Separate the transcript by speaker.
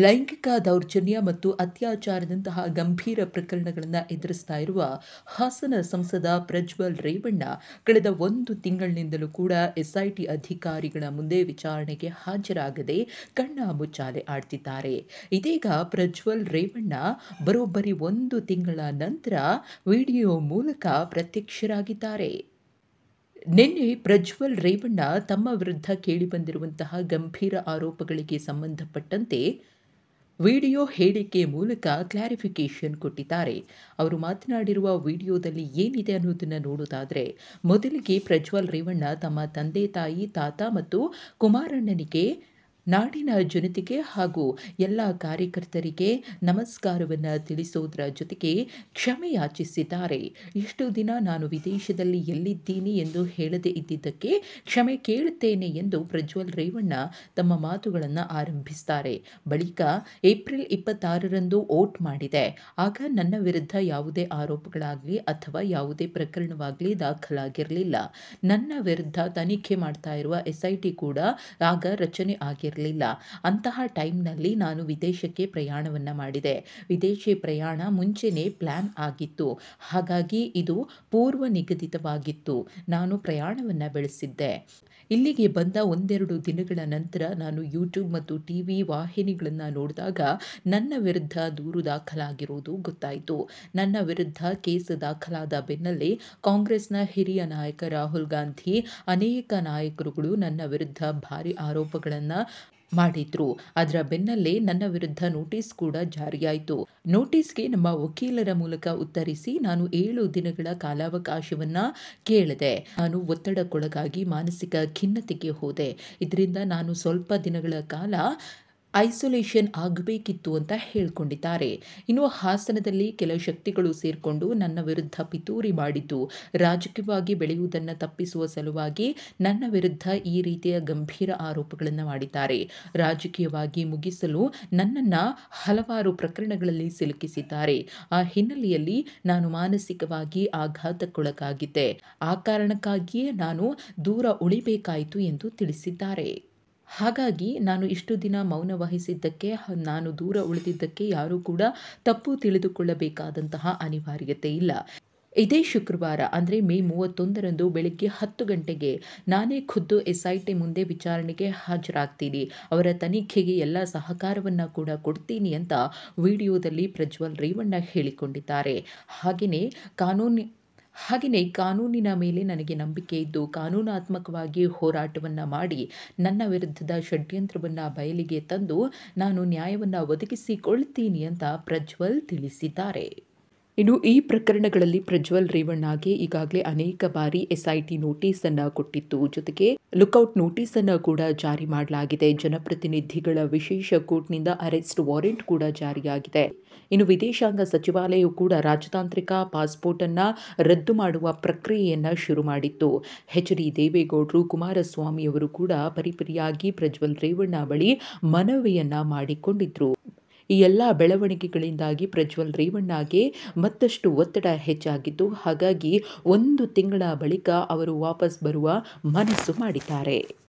Speaker 1: ಲೈಂಗಿಕ ದೌರ್ಜನ್ಯ ಮತ್ತು ಅತ್ಯಾಚಾರದಂತಹ ಗಂಭೀರ ಪ್ರಕರಣಗಳನ್ನು ಎದುರಿಸ್ತಾ ಇರುವ ಹಾಸನ ಸಂಸದ ಪ್ರಜ್ವಲ್ ರೇವಣ್ಣ ಕಳೆದ ಒಂದು ತಿಂಗಳಿನಿಂದಲೂ ಕೂಡ ಎಸ್ಐಟಿ ಅಧಿಕಾರಿಗಳ ಮುಂದೆ ವಿಚಾರಣೆಗೆ ಹಾಜರಾಗದೆ ಕಣ್ಣ ಮುಚ್ಚಾಲೆ ಆಡ್ತಿದ್ದಾರೆ ಇದೀಗ ಪ್ರಜ್ವಲ್ ರೇವಣ್ಣ ಬರೋಬ್ಬರಿ ಒಂದು ತಿಂಗಳ ನಂತರ ವಿಡಿಯೋ ಮೂಲಕ ಪ್ರತ್ಯಕ್ಷರಾಗಿದ್ದಾರೆ ನಿನ್ನೆ ಪ್ರಜ್ವಲ್ ರೇವಣ್ಣ ತಮ್ಮ ವಿರುದ್ಧ ಕೇಳಿಬಂದಿರುವಂತಹ ಗಂಭೀರ ಆರೋಪಗಳಿಗೆ ಸಂಬಂಧಪಟ್ಟಂತೆ ವಿಡಿಯೋ ಹೇಳಿಕೆ ಮೂಲಕ ಕ್ಲಾರಿಫಿಕೇಶನ್ ಕೊಟ್ಟಿದ್ದಾರೆ ಅವರು ಮಾತನಾಡಿರುವ ವಿಡಿಯೋದಲ್ಲಿ ಏನಿದೆ ಅನ್ನೋದನ್ನು ನೋಡೋದಾದರೆ ಮೊದಲಿಗೆ ಪ್ರಜ್ವಲ್ ರೇವಣ್ಣ ತಮ್ಮ ತಂದೆ ತಾಯಿ ತಾತ ಮತ್ತು ಕುಮಾರಣ್ಣನಿಗೆ ನಾಡಿನ ಜನತೆಗೆ ಹಾಗೂ ಎಲ್ಲ ಕಾರ್ಯಕರ್ತರಿಗೆ ನಮಸ್ಕಾರವನ್ನು ತಿಳಿಸುವುದರ ಜೊತೆಗೆ ಕ್ಷಮೆಯಾಚಿಸಿದ್ದಾರೆ ಇಷ್ಟು ದಿನ ನಾನು ವಿದೇಶದಲ್ಲಿ ಎಲ್ಲಿದ್ದೀನಿ ಎಂದು ಹೇಳದೇ ಇದ್ದಿದ್ದಕ್ಕೆ ಕ್ಷಮೆ ಕೇಳುತ್ತೇನೆ ಎಂದು ಪ್ರಜ್ವಲ್ ರೇವಣ್ಣ ತಮ್ಮ ಮಾತುಗಳನ್ನು ಆರಂಭಿಸ್ತಾರೆ ಬಳಿಕ ಏಪ್ರಿಲ್ ಇಪ್ಪತ್ತಾರರಂದು ವೋಟ್ ಮಾಡಿದೆ ಆಗ ನನ್ನ ವಿರುದ್ಧ ಯಾವುದೇ ಆರೋಪಗಳಾಗಲಿ ಅಥವಾ ಯಾವುದೇ ಪ್ರಕರಣವಾಗಲಿ ದಾಖಲಾಗಿರಲಿಲ್ಲ ನನ್ನ ವಿರುದ್ಧ ತನಿಖೆ ಮಾಡ್ತಾ ಇರುವ ಎಸ್ಐಟಿ ಕೂಡ ಆಗ ರಚನೆ ಆಗಿರಲಿಲ್ಲ ಇರಲಿಲ್ಲ ಅಂತಹ ಟೈಮ್ನಲ್ಲಿ ನಾನು ವಿದೇಶಕ್ಕೆ ಪ್ರಯಾಣವನ್ನು ಮಾಡಿದೆ ವಿದೇಶಿ ಪ್ರಯಾಣ ಮುಂಚೆನೇ ಪ್ಲ್ಯಾನ್ ಆಗಿತ್ತು ಹಾಗಾಗಿ ಇದು ಪೂರ್ವ ನಿಗದಿತವಾಗಿತ್ತು ನಾನು ಪ್ರಯಾಣವನ್ನು ಬೆಳೆಸಿದ್ದೆ ಇಲ್ಲಿಗೆ ಬಂದ ಒಂದೆರಡು ದಿನಗಳ ನಂತರ ನಾನು ಯೂಟ್ಯೂಬ್ ಮತ್ತು ಟಿ ವಿ ವಾಹಿನಿಗಳನ್ನು ನೋಡಿದಾಗ ನನ್ನ ವಿರುದ್ಧ ದೂರು ದಾಖಲಾಗಿರುವುದು ಗೊತ್ತಾಯಿತು ನನ್ನ ವಿರುದ್ಧ ಕೇಸ್ ದಾಖಲಾದ ಬೆನ್ನಲ್ಲೇ ಕಾಂಗ್ರೆಸ್ನ ಹಿರಿಯ ನಾಯಕ ರಾಹುಲ್ ಗಾಂಧಿ ಅನೇಕ ನಾಯಕರುಗಳು ನನ್ನ ವಿರುದ್ಧ ಭಾರಿ ಆರೋಪಗಳನ್ನು ಮಾಡಿದ್ರು ಅದರ ಬೆನ್ನಲ್ಲೇ ನನ್ನ ವಿರುದ್ಧ ನೋಟಿಸ್ ಕೂಡ ಜಾರಿಯಾಯಿತು ನೋಟಿಸ್ಗೆ ನಮ್ಮ ವಕೀಲರ ಮೂಲಕ ಉತ್ತರಿಸಿ ನಾನು ಏಳು ದಿನಗಳ ಕಾಲಾವಕಾಶವನ್ನು ಕೇಳಿದೆ ನಾನು ಒತ್ತಡಕ್ಕೊಳಗಾಗಿ ಮಾನಸಿಕ ಖಿನ್ನತೆಗೆ ಹೋದೆ ಇದರಿಂದ ನಾನು ಸ್ವಲ್ಪ ದಿನಗಳ ಕಾಲ ಐಸೋಲೇಷನ್ ಆಗಬೇಕಿತ್ತು ಅಂತ ಹೇಳಿಕೊಂಡಿದ್ದಾರೆ ಇನ್ನು ಹಾಸನದಲ್ಲಿ ಕೆಲ ಶಕ್ತಿಗಳು ಸೇರಿಕೊಂಡು ನನ್ನ ವಿರುದ್ಧ ಪಿತೂರಿ ಮಾಡಿದ್ದು ರಾಜಕೀಯವಾಗಿ ಬೆಳೆಯುವುದನ್ನು ತಪ್ಪಿಸುವ ಸಲುವಾಗಿ ನನ್ನ ವಿರುದ್ಧ ಈ ರೀತಿಯ ಗಂಭೀರ ಆರೋಪಗಳನ್ನು ಮಾಡಿದ್ದಾರೆ ರಾಜಕೀಯವಾಗಿ ಮುಗಿಸಲು ನನ್ನನ್ನು ಹಲವಾರು ಪ್ರಕರಣಗಳಲ್ಲಿ ಸಿಲುಕಿಸಿದ್ದಾರೆ ಆ ಹಿನ್ನೆಲೆಯಲ್ಲಿ ನಾನು ಮಾನಸಿಕವಾಗಿ ಆಘಾತಕ್ಕೊಳಗಾಗಿದ್ದೆ ಆ ಕಾರಣಕ್ಕಾಗಿಯೇ ನಾನು ದೂರ ಉಳಿಬೇಕಾಯಿತು ಎಂದು ತಿಳಿಸಿದ್ದಾರೆ ಹಾಗಾಗಿ ನಾನು ಇಷ್ಟು ದಿನ ಮೌನ ವಹಿಸಿದ್ದಕ್ಕೆ ನಾನು ದೂರ ಉಳಿದಿದ್ದಕ್ಕೆ ಯಾರೂ ಕೂಡ ತಪ್ಪು ತಿಳಿದುಕೊಳ್ಳಬೇಕಾದಂತಹ ಅನಿವಾರ್ಯತೆ ಇಲ್ಲ ಇದೇ ಶುಕ್ರವಾರ ಅಂದರೆ ಮೇ ಮೂವತ್ತೊಂದರಂದು ಬೆಳಗ್ಗೆ ಹತ್ತು ಗಂಟೆಗೆ ನಾನೇ ಖುದ್ದು ಎಸ್ ಐ ಟಿ ಮುಂದೆ ವಿಚಾರಣೆಗೆ ಹಾಜರಾಗ್ತೀನಿ ಅವರ ತನಿಖೆಗೆ ಎಲ್ಲ ಸಹಕಾರವನ್ನು ಕೂಡ ಕೊಡ್ತೀನಿ ಅಂತ ವಿಡಿಯೋದಲ್ಲಿ ಪ್ರಜ್ವಲ್ ರೇವಣ್ಣ ಹೇಳಿಕೊಂಡಿದ್ದಾರೆ ಹಾಗೆಯೇ ಕಾನೂನು ಹಾಗೆಯೇ ಕಾನೂನಿನ ಮೇಲೆ ನನಗೆ ನಂಬಿಕೆ ಇದ್ದು ಕಾನೂನಾತ್ಮಕವಾಗಿ ಹೋರಾಟವನ್ನು ಮಾಡಿ ನನ್ನ ವಿರುದ್ಧದ ಷಡ್ಯಂತ್ರವನ್ನು ಬಯಲಿಗೆ ತಂದು ನಾನು ನ್ಯಾಯವನ್ನು ಒದಗಿಸಿಕೊಳ್ತೀನಿ ಅಂತ ಪ್ರಜ್ವಲ್ ತಿಳಿಸಿದ್ದಾರೆ ಇನ್ನು ಈ ಪ್ರಕರಣಗಳಲ್ಲಿ ಪ್ರಜ್ವಲ್ ರೇವಣ್ಣಗೆ ಈಗಾಗಲೇ ಅನೇಕ ಬಾರಿ ಎಸ್ಐಟಿ ನೋಟಿಸ್ ಅನ್ನ ಕೊಟ್ಟಿತ್ತು ಜೊತೆಗೆ ಲುಕ್ಔಟ್ ನೋಟಿಸ್ ಅನ್ನ ಕೂಡ ಜಾರಿ ಮಾಡಲಾಗಿದೆ ಜನಪ್ರತಿನಿಧಿಗಳ ವಿಶೇಷ ಕೋರ್ಟ್ನಿಂದ ಅರೆಸ್ಟ್ ವಾರೆಂಟ್ ಕೂಡ ಜಾರಿಯಾಗಿದೆ ಇನ್ನು ವಿದೇಶಾಂಗ ಸಚಿವಾಲಯವು ಕೂಡ ರಾಜತಾಂತ್ರಿಕ ಪಾಸ್ಪೋರ್ಟ್ ಅನ್ನ ರದ್ದು ಮಾಡುವ ಪ್ರಕ್ರಿಯೆಯನ್ನ ಶುರು ಮಾಡಿತ್ತು ಎಚ್ ಡಿ ದೇವೇಗೌಡರು ಕುಮಾರಸ್ವಾಮಿ ಅವರು ಕೂಡ ಪರಿಪರಿಯಾಗಿ ಪ್ರಜ್ವಲ್ ರೇವಣ್ಣ ಬಳಿ ಮನವಿಯನ್ನ ಮಾಡಿಕೊಂಡಿದ್ರು ಈ ಎಲ್ಲ ಬೆಳವಣಿಗೆಗಳಿಂದಾಗಿ ಪ್ರಜ್ವಲ್ ರೇವಣ್ಣಗೆ ಮತ್ತಷ್ಟು ಒತ್ತಡ ಹೆಚ್ಚಾಗಿದ್ದು ಹಾಗಾಗಿ ಒಂದು ತಿಂಗಳ ಬಳಿಕ ಅವರು ವಾಪಸ್ ಬರುವ ಮನಸ್ಸು ಮಾಡಿದ್ದಾರೆ